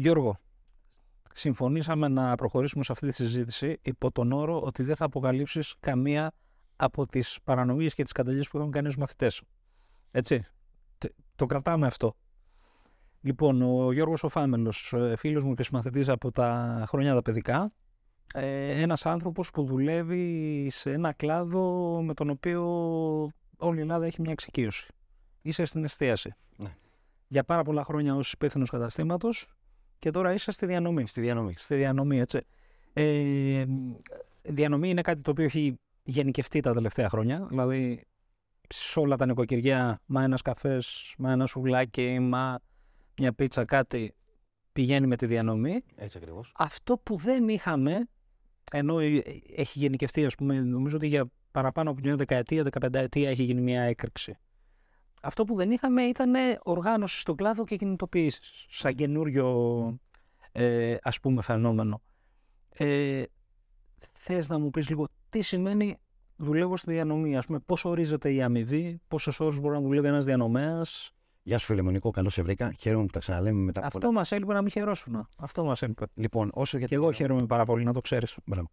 Γιώργο, συμφωνήσαμε να προχωρήσουμε σε αυτή τη συζήτηση υπό τον όρο ότι δεν θα αποκαλύψεις καμία από τις παρανομίες και τις καταγγελίες που έχουν κάνει ως μαθητές. Έτσι. Το κρατάμε αυτό. Λοιπόν, ο Γιώργος Οφάμελο, ε, φίλος μου και συμμαθητής από τα χρόνια τα παιδικά, ε, ένας άνθρωπος που δουλεύει σε ένα κλάδο με τον οποίο όλη η Ελλάδα έχει μια εξοικείωση. Είσαι στην εστίαση. Ναι. Για πάρα πολλά χρόνια ως υπεύθυνος καταστήματος, και τώρα είσαι στη διανομή. Στη διανομή. Στη διανομή, έτσι. Ε, διανομή είναι κάτι το οποίο έχει γενικευτεί τα τελευταία χρόνια. Δηλαδή, σε όλα τα νοικοκυριά, μα ένας καφές, μα ένα σουβλάκι, μα μια πίτσα, κάτι πηγαίνει με τη διανομή. Έτσι ακριβώς. Αυτό που δεν είχαμε, ενώ ε, έχει γενικευτεί, ας πούμε, νομίζω ότι για παραπάνω από μια δεκαετία, δεκαπενταετία έχει γίνει μια έκρηξη αυτό που δεν είχαμε ήταν οργάνωση στον κλάδο και κινητοποίησης, σαν καινούριο ε, ας πούμε φαινόμενο. Ε, θες να μου πεις λίγο τι σημαίνει δουλεύω στη διανομή, ας πούμε πώς ορίζεται η αμοιβή, πόσες ώρες μπορεί να δουλεύει ένας διανομέας, Γεια σου, Φιλεμονικό, καλώς σε βρήκα. Χαίρομαι που τα ξαναλέμε μετά Αυτό πολλά... μας έλειπε να μην χαιρόσουν. Αυτό μας έλειπε. Λοιπόν, όσο για... Και εγώ χαίρομαι πάρα πολύ, να το ξέρεις.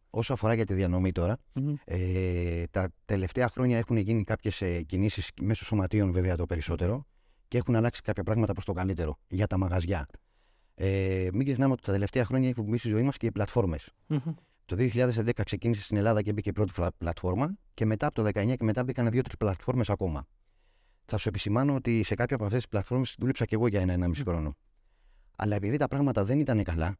Όσο αφορά για τη διανομή τώρα, mm-hmm. ε, τα τελευταία χρόνια έχουν γίνει κάποιες κινήσεις μέσω σωματείων, βέβαια το περισσότερο, και έχουν αλλάξει κάποια πράγματα προς το καλύτερο για τα μαγαζιά. Ε, μην ξεχνάμε ότι τα τελευταία χρόνια έχουν μπει στη ζωή μας και οι πλατφορμε mm-hmm. Το 2011 ξεκίνησε στην Ελλάδα και μπήκε η πρώτη πλατφόρμα, και μετά από το 2019 και μετά μπήκαν δύο-τρει πλατφόρμες ακόμα. Θα σου επισημάνω ότι σε κάποια από αυτές τις πλατφόρμες δούλεψα και εγώ για ενα ενα μισή χρόνο. Αλλά επειδή τα πράγματα δεν ήταν καλά,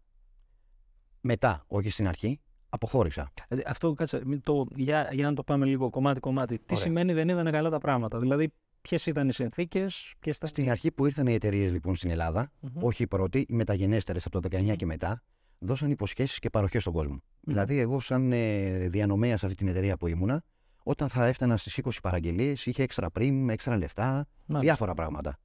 μετά, όχι στην αρχή, αποχώρησα. Ε, αυτό κάτσε, το, για, για να το πάμε λίγο κομμάτι-κομμάτι. Τι σημαίνει δεν ήταν καλά τα πράγματα. Δηλαδή, ποιες ήταν οι συνθήκες και στα. Στην αρχή που ήρθαν οι εταιρείες λοιπόν στην ελλαδα όχι οι πρώτοι, οι μεταγενέστερες από το 19 και μετά, δώσαν υποσχέσεις και παροχές στον κοσμο Δηλαδή, εγώ, σαν ε, διανομέας αυτή την εταιρεία που ήμουνα, όταν θα έφτανα στις 20 παραγγελίες, είχε έξτρα πριμ, έξτρα λεφτά, διάφορα πράγματα.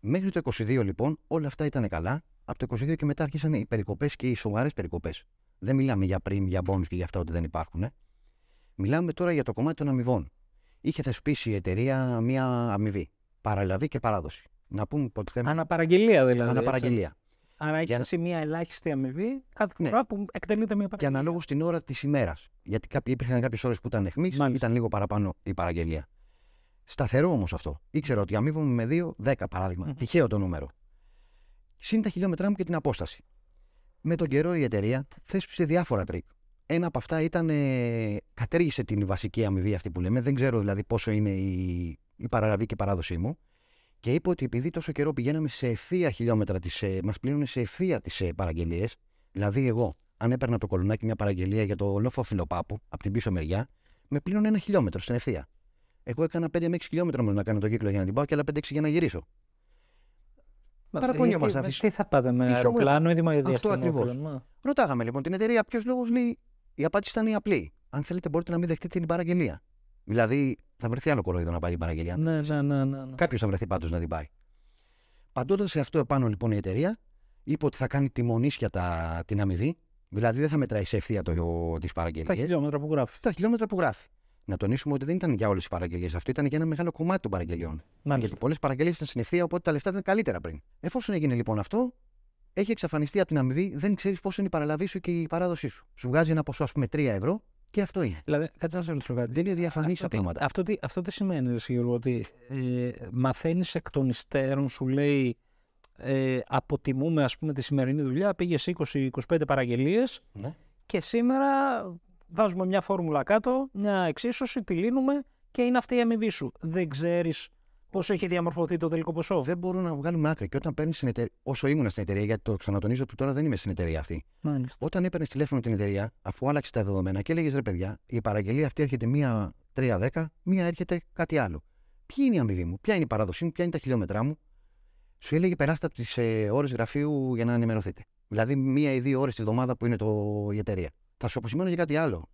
Μέχρι το 22 λοιπόν όλα αυτά ήταν καλά. Από το 22 και μετά άρχισαν οι περικοπές και οι σοβαρές περικοπές. Δεν μιλάμε για πριμ, για μπόνου και για αυτά ότι δεν υπάρχουν. Ε. Μιλάμε τώρα για το κομμάτι των αμοιβών. Είχε θεσπίσει η εταιρεία μία αμοιβή. Παραλαβή και παράδοση. Να πούμε ποτέ. Θέμα... Αναπαραγγελία δηλαδή. Αναπαραγγελία. Άρα έχεις για... μία ελάχιστη αμοιβή κάθε ναι. φορά που εκτελείται μία παραγγελία. Και αναλόγως την ώρα της ημέρας γιατί κάποιοι, υπήρχαν κάποιες ώρες που ήταν αιχμής, ήταν λίγο παραπάνω η παραγγελία. Σταθερό όμως αυτό. Ήξερα ότι αμείβομαι με 2-10 παράδειγμα. mm Τυχαίο το νούμερο. Συν τα χιλιόμετρά μου και την απόσταση. Με τον καιρό η εταιρεία θέσπισε διάφορα τρίκ. Ένα από αυτά ήταν. Ε, κατέργησε την βασική αμοιβή αυτή που λέμε. Δεν ξέρω δηλαδή πόσο είναι η, η και η παράδοσή μου. Και είπε ότι επειδή τόσο καιρό πηγαίναμε σε ευθεία χιλιόμετρα, ε, μας πλήρωνε σε ευθεία τις ε, παραγγελίες, δηλαδή εγώ αν έπαιρνα το κολονάκι μια παραγγελία για το λόφο φιλοπάπου από την πίσω μεριά, με πλήρωνε ένα χιλιόμετρο στην ευθεία. Εγώ έκανα 5 με 6 χιλιόμετρα μόνο να κάνω το κύκλο για να την πάω και άλλα 5-6 για να γυρίσω. Παραπονιόμαστε. Τι θα πάτε με αεροπλάνο ή δημοδιαστημό. Αυτό ακριβώ. Ρωτάγαμε λοιπόν την εταιρεία ποιο λόγο λέει. Η δημοκρατια αυτο ακριβω ρωταγαμε λοιπον ήταν η απλή. Αν θέλετε, μπορείτε να μην δεχτείτε την παραγγελία. Δηλαδή, θα βρεθεί άλλο κοροϊδό να πάει την παραγγελία. Ναι, ναι, ναι, ναι, ναι. Κάποιος θα βρεθεί πάντως να την πάει. Παντώντας σε αυτό επάνω λοιπόν η εταιρεία, είπε ότι θα κάνει τιμονίσια τα, την αμοιβή Δηλαδή δεν θα μετράει σε ευθεία τις παραγγελίες. Τα χιλιόμετρα που γράφει. Τα χιλιόμετρα που γράφει. Να τονίσουμε ότι δεν ήταν για όλες τις παραγγελίες. Αυτό ήταν για ένα μεγάλο κομμάτι των παραγγελιών. Μάλιστα. Γιατί πολλές παραγγελίες ήταν στην ευθεία, οπότε τα λεφτά ήταν καλύτερα πριν. Εφόσον έγινε λοιπόν αυτό, έχει εξαφανιστεί από την αμοιβή, δεν ξέρεις πόσο είναι η παραλαβή σου και η παράδοσή σου. Σου βγάζει ένα ποσό, ας πούμε, 3 ευρώ και αυτό είναι. Δηλαδή, κάτσε να σε ρωτήσω Δεν είναι διαφανή τα πράγματα. Αυτό τι, αυτό σημαίνει, ότι ε, μαθαίνεις εκ των υστέρων, σου λέει ε, αποτιμούμε ας πούμε τη σημερινή δουλειά, πήγε 20-25 παραγγελίες ναι. και σήμερα βάζουμε μια φόρμουλα κάτω, μια εξίσωση, τη λύνουμε και είναι αυτή η αμοιβή σου. Δεν ξέρεις πώς έχει διαμορφωθεί το τελικό ποσό. Δεν μπορούμε να βγάλουμε άκρη. Και όταν παίρνεις στην όσο ήμουν στην εταιρεία, γιατί το ξανατονίζω ότι τώρα δεν είμαι στην εταιρεία αυτή. Μάλιστα. Όταν έπαιρνες τηλέφωνο την εταιρεία, αφού άλλαξε τα δεδομένα και έλεγες ρε παιδιά, η παραγγελία αυτή έρχεται μία 3-10, μία έρχεται κάτι άλλο. Ποια είναι η αμοιβή μου, ποια είναι η παράδοσή μου, ποια είναι τα χιλιόμετρά μου, σου έλεγε περάστε από τις ε, ώρες γραφείου για να ενημερωθείτε. Δηλαδή, μία ή δύο ώρες τη βδομάδα που είναι το, η εταιρεία. Θα σου αποσημάνω και κάτι άλλο.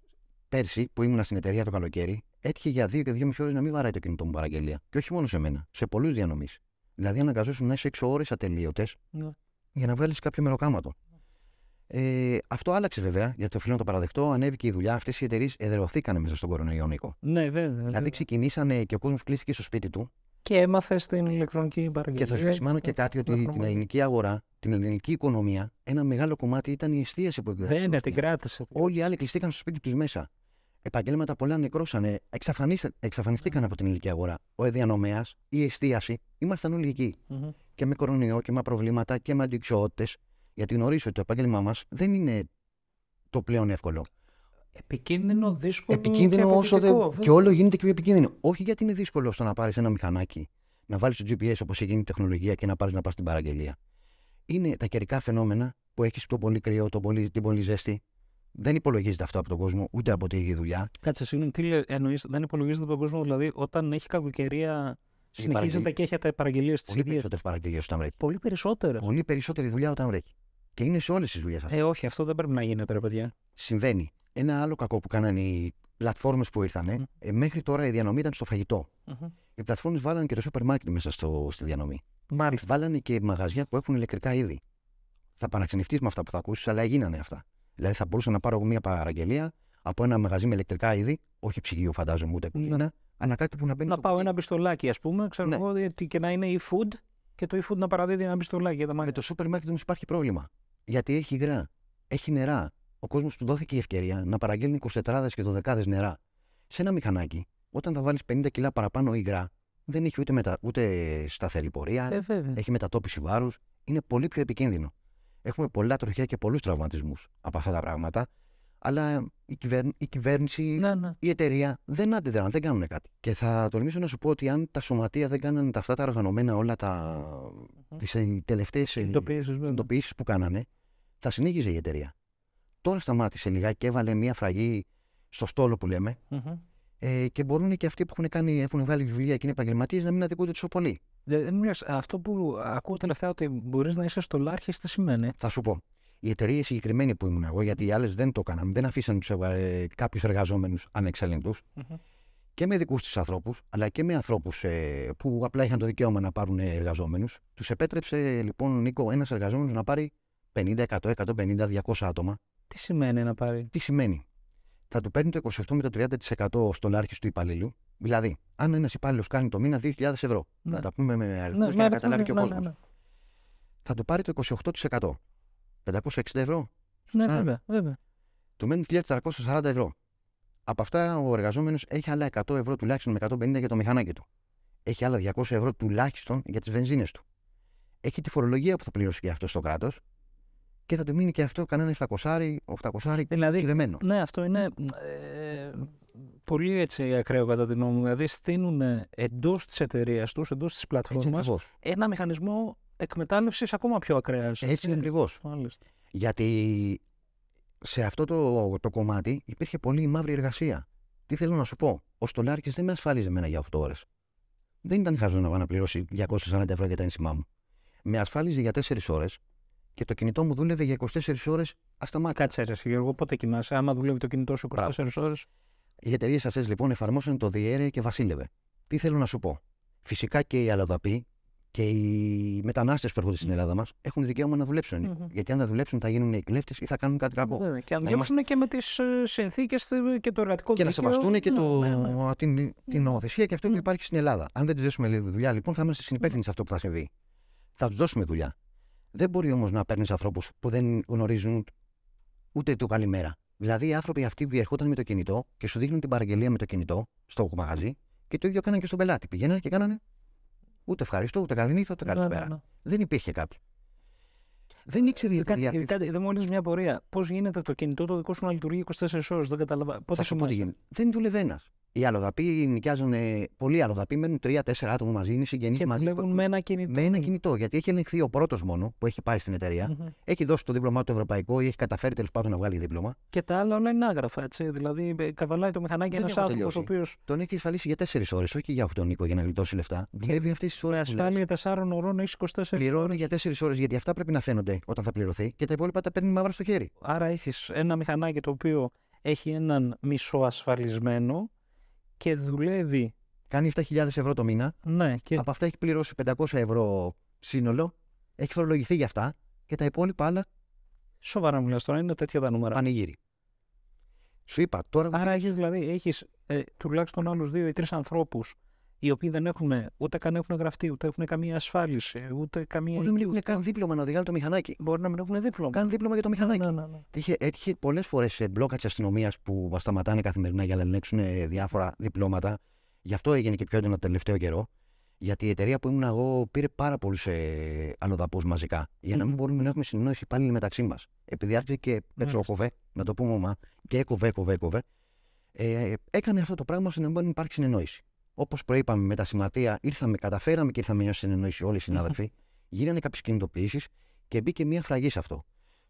Πέρσι, που ήμουν στην εταιρεία το καλοκαίρι, έτυχε για δύο και δύο μισή ώρες να μην βαράει το κινητό μου παραγγελία. Και όχι μόνο σε μένα, σε πολλούς διανομής. Δηλαδή, αναγκαζόσουν να είσαι έξω ώρες ατελείωτες ναι. για να βγάλεις κάποιο μεροκάματο. Ε, αυτό άλλαξε βέβαια, γιατί το φίλο να το παραδεχτώ. Ανέβηκε η δουλειά. Αυτές οι εταιρείες εδρεωθήκαν μέσα στον κορονοϊό, Νίκο. Ναι, βέβαια. Δηλαδή, ξεκινήσανε και ο κόσμος κλείστηκε στο σπίτι του και έμαθες στην ηλεκτρονική παραγγελία. Και θα σου επισημάνω και κάτι ότι την ελληνική αγορά, την ελληνική οικονομία, ένα μεγάλο κομμάτι ήταν η εστίαση που εκδόθηκε. Δεν, την κράτησε. Όλοι οι άλλοι κλειστήκαν στο σπίτι τους μέσα. Επαγγέλματα πολλά νεκρώσανε, εξαφανιστήκαν ναι. από την ελληνική αγορά. Ο εδιανομέας, η εστίαση, ήμασταν όλοι Και με κορονοϊό και με προβλήματα και με αντικσοότητε. Γιατί γνωρίζω ότι το επάγγελμά μας δεν είναι το πλέον εύκολο. Επικίνδυνο, δύσκολο. Επικίνδυνο και όσο δεν. Και όλο γίνεται και πιο επικίνδυνο. Όχι γιατί είναι δύσκολο στο να πάρεις ένα μηχανάκι, να βάλεις το GPS όπως έχει γίνει η τεχνολογία και να πάρεις να πας την παραγγελία. Είναι τα καιρικά φαινόμενα που έχεις το πολύ κρύο, το πολύ, την πολύ ζέστη. Δεν υπολογίζεται αυτό από τον κόσμο, ούτε από τη δουλειά. Κάτσε, συγγνώμη, τι εννοείς, δεν υπολογίζεται από τον κόσμο, δηλαδή όταν έχει κακοκαιρία Συνεχίζεται και έχετε παραγγελίες της Πολύ περισσότερες παραγγελίες όταν βρέχει. Πολύ περισσότερες. Πολύ περισσότερη δουλειά όταν βρέχει. Και είναι σε όλες τις δουλειές αυτέ. Ε, όχι, αυτό δεν πρέπει να γίνεται, ρε παιδιά. Συμβαίνει. Ένα άλλο κακό που κάνανε οι πλατφόρμες που ήρθαν ε, μέχρι τώρα η διανομή ήταν στο φαγητο Οι πλατφόρμες βάλανε και το σούπερ μάρκετ μέσα στο, στη διανομή. Μάλιστα. Βάλανε και μαγαζιά που έχουν ηλεκτρικά είδη. Θα παραξενευτείς με αυτά που θα ακούσεις, αλλά έγιναν αυτά. Δηλαδή θα μπορούσα να πάρω μια παραγγελία από ένα μαγαζί με ηλεκτρικά είδη, όχι ψυγείο φαντάζομαι ούτε ναι. κουζίνα, αλλά κάτι που να μπαίνει. Να πάω ένα μπιστολάκι, ας πούμε, ξέρω ναι. εγώ, και να είναι e-food και το e-food να παραδίδει ένα μπιστολάκι για τα μάτια. Με το σούπερ μάρκετ όμως υπάρχει πρόβλημα. Γιατί έχει υγρά, έχει νερά, ο κόσμος του δόθηκε η ευκαιρία να παραγγέλνει 24 και 12 νερά σε ένα μηχανάκι. Όταν θα βάλεις 50 κιλά παραπάνω υγρά, δεν έχει ούτε, μετα... ούτε σταθερή πορεία, ε, έχει μετατόπιση βάρους. Είναι πολύ πιο επικίνδυνο. Έχουμε πολλά τροχιά και πολλούς τραυματισμούς από αυτά τα πράγματα. Αλλά ε, η, η κυβέρνηση, ναι, ναι. η εταιρεία δεν αντιδράνε, δεν κάνουν κάτι. Και θα τολμήσω να σου πω ότι αν τα σωματεία δεν κάνανε αυτά τα οργανωμένα όλα τα. Mm-hmm. τις ε, τελευταίες εντοπίσεις ε, που κάνανε, θα συνήγιζε η εταιρεία. Τώρα σταμάτησε λιγάκι και έβαλε μια φραγή στο στόλο που λεμε mm-hmm. Ε, και μπορούν και αυτοί που έχουν, κάνει, έχουν βγάλει βιβλία και είναι επαγγελματίες να μην αδικούνται τόσο πολύ. Δεν αυτό που ακούω τελευταία ότι μπορείς να είσαι στολάρχη, τι σημαίνει. Θα σου πω. Η εταιρεία συγκεκριμένη που ήμουν εγώ, γιατί οι άλλες δεν το έκαναν, δεν αφήσαν ε, κάποιους εργαζόμενους ανεξέλεγκτους mm-hmm. και με δικούς τη ανθρώπους, αλλά και με ανθρώπους ε, που απλά είχαν το δικαίωμα να πάρουν ε, εργαζόμενους. Τους επέτρεψε λοιπόν, Νίκο, ένας εργαζόμενος να πάρει 50, 100, 150, 200 άτομα τι σημαίνει να πάρει. Τι σημαίνει. Θα του παίρνει το 28 με το 30% στον άρχη του υπαλλήλου. Δηλαδή, αν ένας υπάλληλος κάνει το μήνα 2.000 ευρώ. Ναι. Να τα πούμε με αριθμούς ναι, για να καταλάβει ναι, και ο ναι, κόσμος. Ναι, θα του πάρει το 28%. 560 ευρώ. Ναι, βέβαια, βέβαια. Του μένουν 1.440 ευρώ. Από αυτά ο εργαζόμενος έχει άλλα 100 ευρώ τουλάχιστον με 150 για το μηχανάκι του. Έχει άλλα 200 ευρώ τουλάχιστον για τις βενζίνες του. Έχει τη φορολογία που θα πληρώσει και αυτό στο κράτος, και θα του μείνει και αυτό κανένα 700, 800 δηλαδή, κυρεμένο. Ναι, αυτό είναι ε, πολύ έτσι ακραίο κατά την νόμη. Δηλαδή στείλουν ε, εντός της εταιρείας τους, εντός της πλατφόρμας, ένα μηχανισμό εκμετάλλευσης ακόμα πιο ακραίας. Έτσι είναι ακριβώ. Γιατί σε αυτό το, το κομμάτι υπήρχε πολύ μαύρη εργασία. Τι θέλω να σου πω. Ο Στολάρκης δεν με ασφάλιζε εμένα για 8 ώρες. Δεν ήταν χαζό να πάω να πληρώσει 240 ευρώ για τα ένσημά μου. Με ασφάλιζε για 4 ώρες και το κινητό μου δούλευε για 24 ώρε μάτια. Κάτσε, ρε Γιώργο, πότε κοιμάσαι. Άμα δουλεύει το κινητό σου 24 ώρες. Οι εταιρείες αυτές λοιπόν εφαρμόσαν το διέρε και βασίλευε. Τι θέλω να σου πω. Φυσικά και οι αλλοδαποί και οι μετανάστες που έρχονται στην Ελλάδα μας έχουν δικαίωμα να δουλέψουν. Mm-hmm. Γιατί αν δεν δουλέψουν θα γίνουν κλέφτε ή θα κάνουν κάτι κακό. Και αν δουλέψουν είμαστε... και με τις ε, συνθήκες και το εργατικό δίκαιο. Και να σεβαστούν και ναι, το... Ναι, ναι. Την, την νομοθεσία και αυτό που υπάρχει στην Ελλάδα. Αν δεν του δώσουμε δουλειά λοιπόν θα είμαστε συνυπεύθυνοι σε αυτό που θα συμβεί. Θα τους δώσουμε δουλειά. Δεν μπορεί όμως να παίρνεις ανθρώπους που δεν γνωρίζουν ούτε το καλημέρα. Δηλαδή, οι άνθρωποι αυτοί διερχόταν με το κινητό και σου δείχνουν την παραγγελία με το κινητό στο μαγαζί και το ίδιο έκαναν και στον πελάτη. Πηγαίνανε και κάνανε ούτε ευχαριστώ, ούτε νύχτα, ούτε ναι, ναι, καλησπέρα. Ναι, Δεν υπήρχε κάποιο. Δεν ήξερε η ε, εταιρεία. Κάτι, ε, δεν μου μια πορεία. Πώς γίνεται το κινητό το δικό σου να λειτουργεί 24 ώρες, δεν κατάλαβα. θα σου πω τι γίνεται. Δεν δουλεύει ένας. Οι αλλοδαποί νοικιάζουν. Ε, πολλοί αλλοδαποί τρια 3-4 άτομα μαζί, είναι συγγενείς μαζί. Δουλεύουν με ένα κινητό. Με ένα κινητό. Γιατί έχει ελεγχθεί ο πρώτος μόνο που έχει πάει στην εταιρεία. Mm-hmm. Έχει δώσει το δίπλωμά του ευρωπαϊκό ή έχει καταφέρει τέλος πάντων να βγάλει δίπλωμα. Και τα άλλα όλα είναι άγραφα. Έτσι. Δηλαδή, ε, καβαλάει το μηχανάκι ένα άνθρωπο ο οποίος. Τον έχει ασφαλίσει για τέσσερις ώρες, όχι για αυτόν τον Νίκο για να γλιτώσει λεφτά. Δουλεύει αυτές τις ώρες. Ασφάλεια 4 ωρών έχεις 24 ώρε. Πληρώνει για 4 ώρες γιατί αυτά πρέπει να φαίνονται όταν θα πληρωθεί και τα υπόλοιπα τα παίρνει μαύρα στο χέρι. Άρα έχεις ένα μηχανάκι το οποίο έχει έναν μισό ασφαλισμένο και δουλεύει. Κάνει 7.000 ευρώ το μήνα. Ναι, Από αυτά έχει πληρώσει 500 ευρώ σύνολο. Έχει φορολογηθεί για αυτά και τα υπόλοιπα άλλα. Σοβαρά μιλά τώρα, είναι τέτοια τα νούμερα. Πανηγύρι. Σου είπα τώρα. Άρα έχεις δηλαδή έχεις, ε, τουλάχιστον άλλους δύο ή τρεις ανθρώπους οι οποίοι δεν έχουν ούτε καν έχουν γραφτεί, ούτε έχουν καμία ασφάλιση, ούτε καμία. Μπορεί να μην έχουν καν δίπλωμα να οδηγάνε το μηχανάκι. Μπορεί να μην έχουν δίπλωμα. Καν δίπλωμα για το μηχανάκι. Ναι, ναι, ναι. Είχε, έτυχε πολλές φορές σε μπλόκα της αστυνομίας που μας σταματάνε καθημερινά για να ελέγξουν διάφορα διπλώματα. Γι' αυτό έγινε και πιο έντονο το τελευταίο καιρό. Γιατί η εταιρεία που ήμουν εγώ πήρε πάρα πολλούς ε, αλλοδαπούς μαζικά. Για να μην μπορούμε να έχουμε συνεννόηση πάλι μεταξύ μας. Επειδή άρχισε και πετσόκοβε, να το πούμε ομά, και έκοβε, έκοβε, έκοβε. Ε, έκανε αυτό το πράγμα ώστε να μην υπάρχει συνεννόηση. Όπως προείπαμε με τα σηματεία, ήρθαμε, καταφέραμε και ήρθαμε μια συνεννόηση όλοι οι συνάδελφοι. Γίνανε κάποιες κινητοποιήσεις και μπήκε μια φραγή σε αυτό.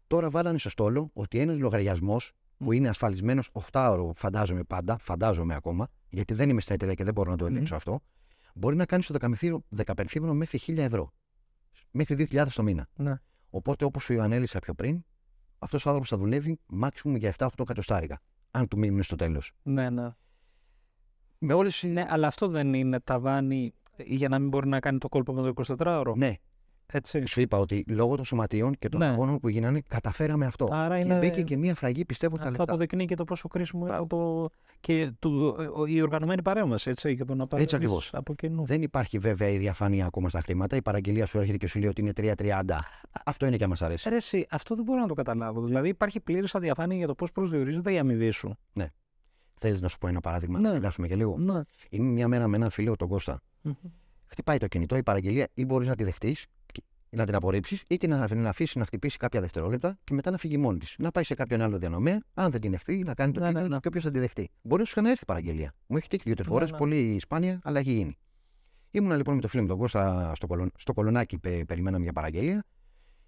Τώρα βάλανε στο στόλο ότι ένας λογαριασμός που είναι ασφαλισμένος 8 ώρο, φαντάζομαι πάντα, φαντάζομαι ακόμα, γιατί δεν είμαι στα εταιρεία και δεν μπορώ να το ελεγξω αυτό, μπορεί να κάνει στο δεκαπενθήμερο μέχρι 1000 ευρώ. Μέχρι 2.000 το μήνα. Ναι. Οπότε, όπως ο ανέλησα πιο πριν, αυτός ο άνθρωπος θα δουλεύει maximum για 7-8 εκατοστάρικα, αν του μείνουν στο τέλος. Ναι, ναι με Ναι, αλλά αυτό δεν είναι ταβάνι για να μην μπορεί να κάνει το κόλπο με το 24ωρο. Ναι. Έτσι. Σου είπα ότι λόγω των σωματείων και των ναι. αγώνων που γίνανε, καταφέραμε αυτό. Άρα είναι... Και μπήκε και μία φραγή, πιστεύω, τα λεφτά. Αυτό αποδεικνύει και το πόσο κρίσιμο είναι το... και η οργανωμένη παρέμβαση. Έτσι, και το να έτσι ακριβώς. Δεν υπάρχει βέβαια η διαφάνεια ακόμα στα χρήματα. Η παραγγελία σου έρχεται και σου λέει ότι είναι 3,30. Αυτό είναι και αν μας αρέσει. αυτό δεν μπορώ να το καταλάβω. Δηλαδή υπάρχει πλήρης αδιαφάνεια για το πώς προσδιορίζεται η αμοιβή σου. Ναι. Θέλεις να σου πω ένα παράδειγμα, να μιλάσουμε και λίγο. Ναι. Είμαι μια μέρα με ένα φίλο, τον κωστα mm-hmm. Χτυπάει το κινητό, η παραγγελία, ή μπορείς να τη δεχτείς, να την απορρίψεις, ή την αφήσεις να χτυπήσει κάποια δευτερόλεπτα και μετά να φύγει μόνη της. Να πάει σε κάποιον άλλο διανομέα, αν δεν την δεχτεί, να κάνει το ναι, ναι, ναι. και θα τη δεχτεί. Μπορεί να σου έρθει η παραγγελία. Μου έχει τύχει δύο-τρει ναι, φορές, ναι. πολύ σπάνια, αλλά έχει γίνει. Ήμουνα λοιπόν με το φίλο μου τον Κώστα στο, κολον... στο κολονάκι, πε... περιμέναμε μια παραγγελία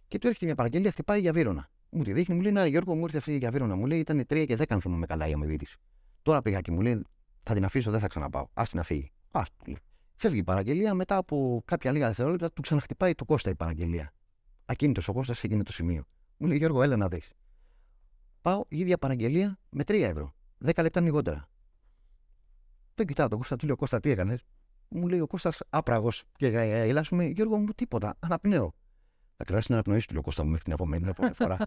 και του έρχεται μια παραγγελία, χτυπάει για βύρονα. Μου τη δείχνει, μου λέει: Γιώργο, μου ήρθε αυτή για βύρονα. Μου λέει: Ήταν 3 και 10, αν θυμάμαι καλά η αμοιβή της. Τώρα πήγα και μου λέει, θα την αφήσω, δεν θα ξαναπάω. Ας την αφήγει. Φεύγει η παραγγελία, μετά από κάποια λίγα δευτερόλεπτα του ξαναχτυπάει το Κώστα η παραγγελία. Ακίνητος ο Κώστας σε εκείνο το σημείο. Μου λέει Γιώργο, έλα να δεις. Πάω η ίδια παραγγελία με 3 ευρώ. 10 λεπτά λιγότερα. Δεν κοιτάω το Κώστα, του λέω Κώστα, τι έκανες. Μου λέει ο Κώστας άπραγος και μου, ε, ε, ε, Γιώργο μου τίποτα, αναπνέω. Θα κρατήσει την αναπνοή του, λέω Κώστα μου, μέχρι την επόμενη φορά.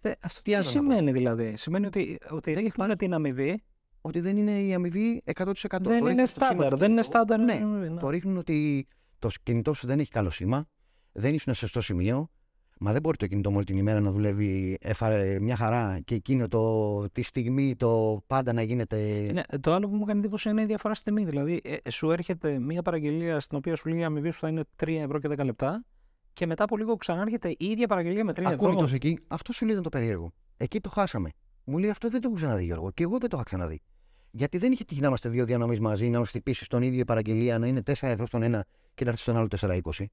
τι σημαίνει δηλαδή, σημαίνει ότι, ότι δεν έχει πάρει την αμοιβή ότι δεν είναι η αμοιβή 100%. Δεν είναι στάνταρ. Ναι, δεν είναι στάνταρ. Ναι, Το ρίχνουν ότι το κινητό σου δεν έχει καλό σήμα, δεν ήσουν σε σωστό σημείο. Μα δεν μπορεί το κινητό μου όλη την ημέρα να δουλεύει έφαρε μια χαρά και εκείνο το, τη στιγμή το πάντα να γίνεται. Ναι, το άλλο που μου κάνει εντύπωση είναι η διαφορά στη τιμή. Δηλαδή, ε, ε σου έρχεται μια παραγγελία στην οποία σου λέει η αμοιβή σου θα είναι 3 ευρώ και 10 λεπτά και μετά από λίγο ξανάρχεται η ίδια παραγγελία με 3 ευρώ. Ακούνητο εκεί, αυτό σου το περίεργο. Εκεί το χάσαμε. Μου λέει αυτό δεν το έχω ξαναδεί, Γιώργο. Και εγώ δεν το είχα ξαναδεί. Γιατί δεν είχε τύχει να είμαστε δύο διανομής μαζί, να μου χτυπήσει στον ίδιο η παραγγελία, να είναι 4 ευρώ στον ένα και να έρθει στον άλλο 4,20.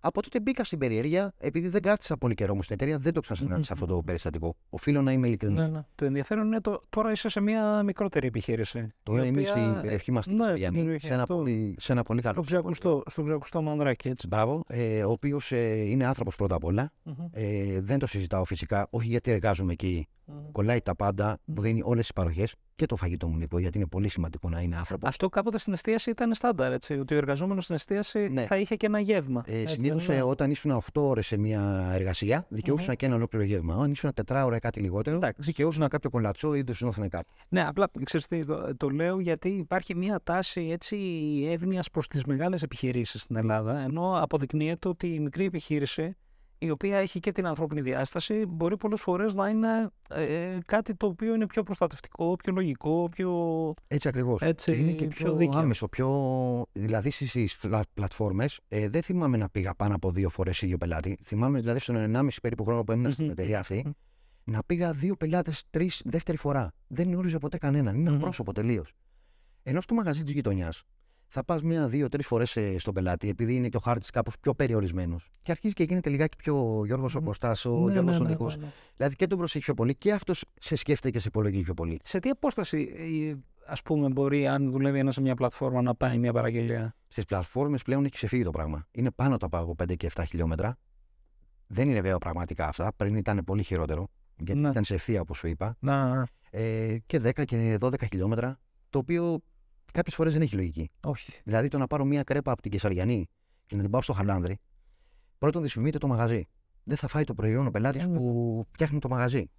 Από τότε μπήκα στην περιέργεια, επειδή δεν κράτησα πολύ καιρό μου στην εταιρεία, δεν το ξανασυνάντησα αυτό το περιστατικό. Οφείλω να είμαι ειλικρινής. Ναι, ναι. Το ενδιαφέρον είναι το, τώρα είσαι σε μια μικρότερη επιχείρηση. Τώρα εμεί στην περιοχή μας ε, στην ναι, σε, ένα πολύ, καλό. Στον ξακουστό, Μανδράκη. Μπράβο, ε, ο οποίος ε, είναι άνθρωπος πρώτα απ' όλα. Mm-hmm. ε, δεν το συζητάω φυσικά, όχι γιατί εργάζομαι εκεί mm Κολλάει τα πάντα, μου δίνει όλες τις παροχές και το φαγητό μου λοιπόν, γιατί είναι πολύ σημαντικό να είναι άνθρωπος. Αυτό κάποτε στην εστίαση ήταν στάνταρ, έτσι. Ότι ο εργαζόμενος στην εστίαση ναι. θα είχε και ένα γεύμα. Ε, Συνήθως ναι. ε, όταν ήσουν 8 ώρες σε μια εργασία, δικαιούσαν mm-hmm. και ένα ολόκληρο γεύμα. Αν ήσουν 4 ώρα κάτι λιγότερο, δικαιούσαν κάποιο κολατσό ή δεν κάτι. Ναι, απλά το, το, λέω γιατί υπάρχει μια τάση έτσι εύνοια προς τις μεγάλες επιχειρήσεις στην Ελλάδα, ενώ αποδεικνύεται ότι η μικρή επιχείρηση η οποία έχει και την ανθρώπινη διάσταση, μπορεί πολλές φορές να είναι ε, ε, κάτι το οποίο είναι πιο προστατευτικό, πιο λογικό, πιο... Έτσι ακριβώς. Έτσι, είναι και πιο, πιο άμεσο, πιο... Δηλαδή στις πλατφόρμες ε, δεν θυμάμαι να πήγα πάνω από δύο φορές ίδιο πελάτη. Θυμάμαι δηλαδή στον 1,5 περίπου χρόνο που έμεινα στην εταιρεία αυτή, να πήγα δύο πελάτες, τρεις δεύτερη φορά. Δεν γνώριζα ποτέ κανέναν. Είναι ένα πρόσωπο τελείως. Ενώ στο μαγαζί της γειτονιάς θα πας μία, δύο, τρεις φορές ε, στον πελάτη, επειδή είναι και ο χάρτης κάπως πιο περιορισμένος. Και αρχίζει και γίνεται λιγάκι πιο Γιώργος ο Κωστά, ο ναι, Γιώργος ναι, ναι ο Νίκο. Ναι, ναι, δηλαδή και τον προσέχει πιο πολύ και αυτός σε σκέφτεται και σε υπολογίζει πιο πολύ. Σε τι απόσταση, ε, ε, ας πούμε, μπορεί, αν δουλεύει ένας σε μια πλατφόρμα, να πάει μια παραγγελία. Στις πλατφόρμες πλέον έχει ξεφύγει το πράγμα. Είναι πάνω τα από 5 και 7 χιλιόμετρα. Δεν είναι βέβαια πραγματικά αυτά. Πριν ήταν πολύ χειρότερο. Γιατί ναι. ήταν σε ευθεία, όπως σου είπα. Ε, και 10 και 12 χιλιόμετρα. Το οποίο κάποιες φορές δεν έχει λογική. Όχι. Δηλαδή το να πάρω μία κρέπα από την Κεσαριανή και να την πάω στο Χαλάνδρη, πρώτον δυσφημείται το μαγαζί. Δεν θα φάει το προϊόν ο πελάτης ε, ναι. που φτιάχνει το μαγαζί.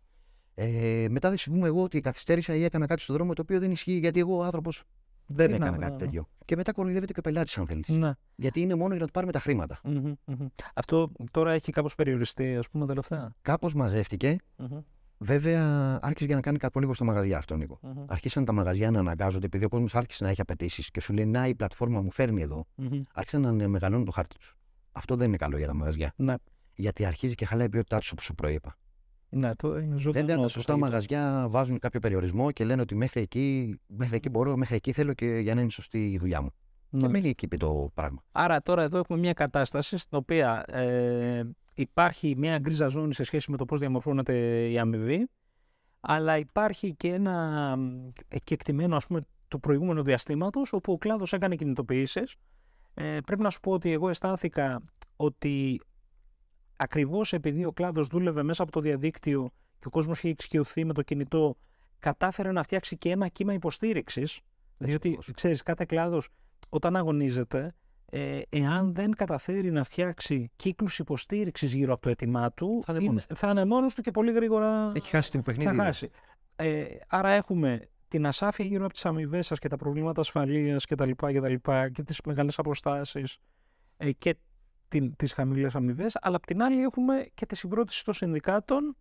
Ε, μετά δυσφημούμε εγώ ότι καθυστέρησα ή έκανα κάτι στον δρόμο το οποίο δεν ισχύει γιατί εγώ άνθρωπος δεν έκανα κάτι ναι. τέτοιο. Ναι. Και μετά κοροϊδεύεται και ο πελάτης, αν θέλεις. Ναι. Γιατί είναι μόνο για να του πάρουμε τα χρηματα τώρα έχει κάπως περιοριστεί, ας πούμε, τελευταία. Κάπως Βέβαια, άρχισε για να κάνει κάτι λίγο στα μαγαζιά αυτό, Αρχίσαν τα μαγαζιά να αναγκάζονται, επειδή ο κόσμος άρχισε να έχει απαιτήσεις και σου λέει Να, η πλατφόρμα μου φέρνει εδώ. Mm-hmm. Άρχισαν να μεγαλώνουν το χάρτη τους. Αυτό δεν είναι καλό για τα μαγαζιά. Ναι. Γιατί αρχίζει και χαλάει η ποιότητά τους, όπως σου προείπα. Ναι, το Βέβαια, τα σωστά μαγαζιά βάζουν κάποιο περιορισμό και λένε ότι μέχρι εκεί, μέχρι εκεί μπορώ, μέχρι εκεί θέλω και για να είναι σωστή η δουλειά μου. Ναι. Και μένει εκεί το πράγμα. Άρα τώρα εδώ έχουμε μια κατάσταση στην οποία ε, υπάρχει μια γκρίζα ζώνη σε σχέση με το πώς διαμορφώνεται η αμοιβή, αλλά υπάρχει και ένα κεκτημένο ας πούμε του προηγούμενου διαστήματος όπου ο κλάδος έκανε κινητοποιήσεις. Ε, πρέπει να σου πω ότι εγώ αισθάνθηκα ότι ακριβώς επειδή ο κλάδος δούλευε μέσα από το διαδίκτυο και ο κόσμος είχε εξοικειωθεί με το κινητό, κατάφερε να φτιάξει και ένα κύμα υποστήριξης, διότι, ξέρεις, κάθε κλάδος όταν αγωνίζεται, ε, εάν δεν καταφέρει να φτιάξει κύκλους υποστήριξης γύρω από το αίτημά του, θα είναι, μόνος. του και πολύ γρήγορα Έχει χάσει την παιχνίδια. θα Ε, άρα έχουμε την ασάφεια γύρω από τις αμοιβές σας και τα προβλήματα ασφαλείας και τα λοιπά και τα και τις μεγάλες αποστάσεις ε, και την, τις χαμηλές αμοιβές, αλλά απ' την άλλη έχουμε και τη συγκρότηση των συνδικάτων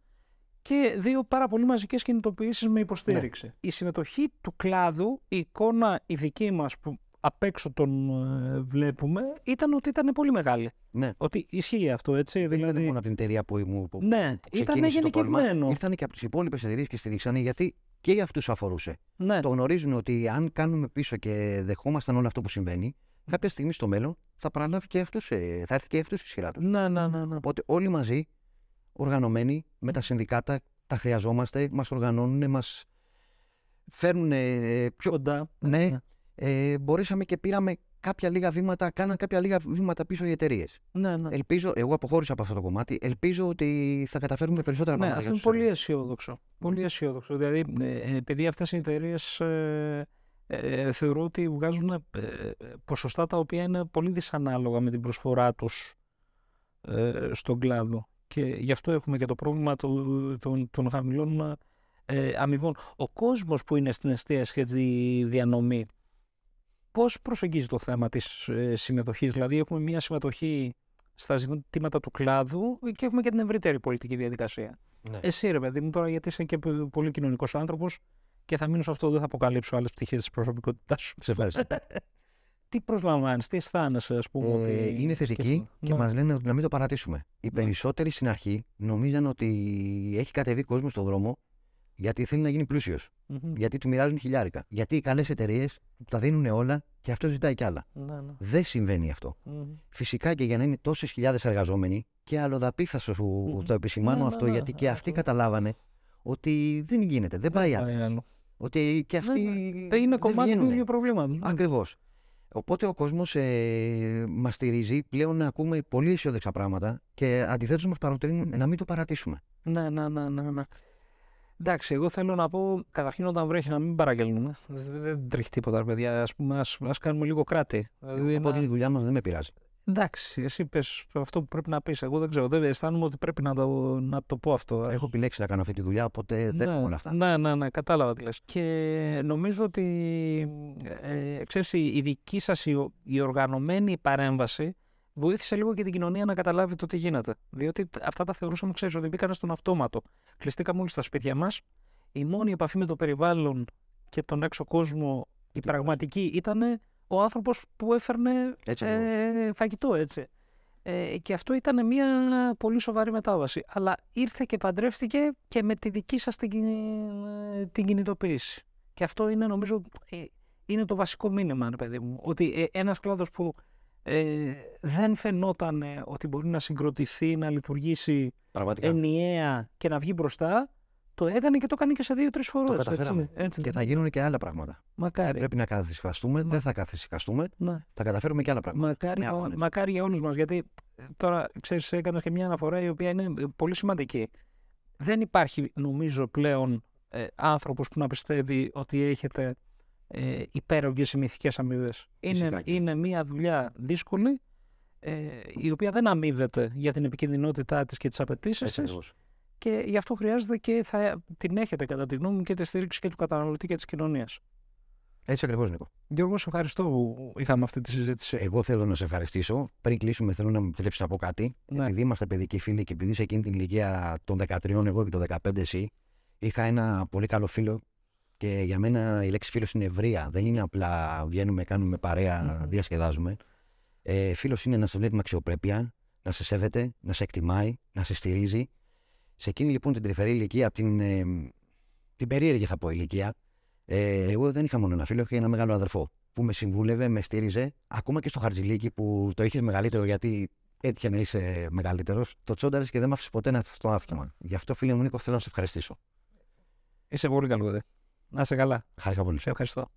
και δύο πάρα πολύ μαζικές κινητοποιήσεις με ναι. υποστήριξη. Η συμμετοχή του κλάδου, η εικόνα η δική μας που απ' έξω τον ε, βλέπουμε, ήταν ότι ήταν πολύ μεγάλη. Ναι. Ότι ισχύει αυτό, έτσι. Δεν δηλαδή... ήταν μόνο από την εταιρεία που ήμουν. Που ναι, ήταν γενικευμένο. Ήρθαν και από τις υπόλοιπες εταιρείες και στηρίξανε γιατί και για αυτούς αφορούσε. Ναι. Το γνωρίζουν ότι αν κάνουμε πίσω και δεχόμασταν όλο αυτό που συμβαίνει, κάποια στιγμή στο μέλλον θα παραλάβει και αυτούς, ε, θα έρθει και αυτούς η σειρά τους. Ναι, ναι, ναι, ναι. Οπότε όλοι μαζί, οργανωμένοι με τα συνδικάτα, τα χρειαζόμαστε, μας οργανώνουν, μα φέρνουν ε, πιο. Κοντά. ναι. ναι ε, μπορέσαμε και πήραμε κάποια λίγα βήματα, κάναν κάποια λίγα βήματα πίσω οι εταιρείες. Ναι, ναι. Ελπίζω, εγώ αποχώρησα από αυτό το κομμάτι, ελπίζω ότι θα καταφέρουμε περισσότερα ναι, Αυτό είναι πολύ αισιόδοξο. Ναι. Πολύ αισιόδοξο. Δηλαδή, ε, ε, επειδή αυτές οι εταιρείες ε, ε, θεωρώ ότι βγάζουν ποσοστά τα οποία είναι πολύ δυσανάλογα με την προσφορά τους στον κλάδο. Και γι' αυτό έχουμε και το πρόβλημα των, των, των χαμηλών ε, αμοιβών. Ο κόσμος που είναι στην εστίαση και διανομή Πώς προσεγγίζει το θέμα της ε, συμμετοχής, Δηλαδή έχουμε μια συμμετοχή στα ζητήματα του κλάδου και έχουμε και την ευρύτερη πολιτική διαδικασία. Ναι. Εσύ ρε παιδί μου τώρα γιατί είσαι και πολύ κοινωνικός άνθρωπος και θα μείνω σε αυτό, δεν θα αποκαλύψω άλλες πτυχές της προσωπικότητάς σου. Σε ευχαριστώ. τι προσλαμβάνεις, τι αισθάνεσαι, ας πούμε. Ε, ότι... Είναι θετική και ναι. μας λένε ότι να μην το παρατήσουμε. Οι ναι. περισσότεροι στην αρχή νομίζαν ότι έχει κατεβεί κόσμος στον δρόμο γιατί θέλει να γίνει Γιατί του μοιράζουν χιλιάρικα. Γιατί οι καλές εταιρείες τα δίνουν όλα και αυτό ζητάει κι άλλα. ναι. ναι. Δεν συμβαίνει Φυσικά και για να είναι τόσες χιλιάδες εργαζόμενοι, και αλλοδαπή θα σου mm το επισημάνω ναι, ναι, αυτό, γιατί και αυτοί καταλάβανε ότι δεν γίνεται, δεν πάει άλλο. Ότι και αυτοί. δεν Είναι κομμάτι του ίδιου προβλήματος. Ακριβώς. Οπότε ο κόσμος ε, μας στηρίζει πλέον να ακούμε πολύ αισιόδεξα πράγματα και αντιθέτως μας παροτρύνουν να μην το παρατήσουμε. Ναι, ναι, ναι, ναι. Εντάξει, εγώ θέλω να πω καταρχήν όταν βρέχει να μην παραγγέλνουμε. Δεν τρέχει τίποτα, παιδιά. Ας πούμε, ας, κάνουμε λίγο κράτη. Ε, εγώ από δηλαδή, ότι τη δουλειά μας δεν με πειράζει. Εντάξει, εσύ πες αυτό που πρέπει να πεις. Εγώ δεν ξέρω, δεν αισθάνομαι ότι πρέπει να το, να το πω αυτό. Έχω επιλέξει να κάνω αυτή τη δουλειά, οπότε δεν ναι, όλα αυτά. Ναι, ναι, ναι, κατάλαβα τι λες. Και νομίζω ότι ε, ε ξέρεις, η δική σας η, η οργανωμένη παρέμβαση βοήθησε λίγο και την κοινωνία να καταλάβει το τι γίνεται. Διότι αυτά τα θεωρούσαμε, ξέρεις, ότι μπήκαν στον αυτόματο. Κλειστήκαμε όλοι στα σπίτια μας. Η μόνη επαφή με το περιβάλλον και τον έξω κόσμο, η πραγματική, ήταν ο άνθρωπος που έφερνε ε, φαγητό, έτσι. Ε, και αυτό ήταν μια πολύ σοβαρή μετάβαση. Αλλά ήρθε και παντρεύτηκε και με τη δική σας την, την κινητοποίηση. Και αυτό είναι νομίζω ε, είναι το βασικό μήνυμα, παιδί μου. Ότι ε, ένας κλάδος που ε, δεν φαινόταν ότι μπορεί να συγκροτηθεί, να λειτουργήσει Πραγματικά. ενιαία και να βγει μπροστά. Το έκανε και το έκανε και σε δύο-τρει φορέ. Το καταφέραμε. Έτσι, έτσι. Και θα γίνουν και άλλα πράγματα. Μακάρι. Ε, πρέπει να καθησυχαστούμε, Μα... δεν θα καθησυχαστούμε. Να. Θα καταφέρουμε και άλλα πράγματα. Μακάρι, ο... μακάρι για όλου μας. Γιατί ε, τώρα ξέρεις, έκανες και μια αναφορά η οποία είναι ε, πολύ σημαντική. Δεν υπάρχει, νομίζω, πλέον ε, άνθρωπος που να πιστεύει ότι έχετε ε, υπέρογγες ή μυθικέ αμοιβές. Είναι, είναι μια δουλειά δύσκολη, ε, η οποία δεν αμείβεται για την επικίνδυνοτητά της και τις απαιτήσεις της. Και γι' αυτό χρειάζεται και θα την έχετε κατά τη γνώμη μου και τη στήριξη και του καταναλωτή και της κοινωνίας. Έτσι ακριβώς, Νίκο. Γιώργος, σε ευχαριστώ που είχαμε αυτή τη συζήτηση. Εγώ θέλω να σε ευχαριστήσω. Πριν κλείσουμε, θέλω να μου επιτρέψεις να πω κάτι. Ναι. Επειδή είμαστε παιδικοί φίλοι και επειδή σε εκείνη την ηλικία των 13, εγώ και των 15, εσύ, είχα ένα πολύ καλό φίλο και για μένα η λέξη φίλος είναι ευρεία. Δεν είναι απλά βγαίνουμε, κάνουμε παρέα, διασκεδάζουμε. Ε, φίλος είναι να σου βλέπει την αξιοπρέπεια, να σε σέβεται, να σε εκτιμάει, να σε στηρίζει. Σε εκείνη λοιπόν την τρυφερή ηλικία, την, ε, την περίεργη θα πω ηλικία, ε, εγώ δεν είχα μόνο ένα φίλο, είχα ένα μεγάλο αδερφό που με συμβούλευε, με στήριζε, ακόμα και στο Χαρτζηλίκι, που το είχες μεγαλύτερο γιατί έτυχε να είσαι μεγαλύτερος, το τσόνταρες και δεν μ' ποτέ να στο άθλημα. Γι' αυτό, φίλο μου Νίκο, θέλω να σε ευχαριστήσω. Είσαι πολύ καλό, δε. Να σε καλά. Χάρηκα πολύ. ευχαριστώ.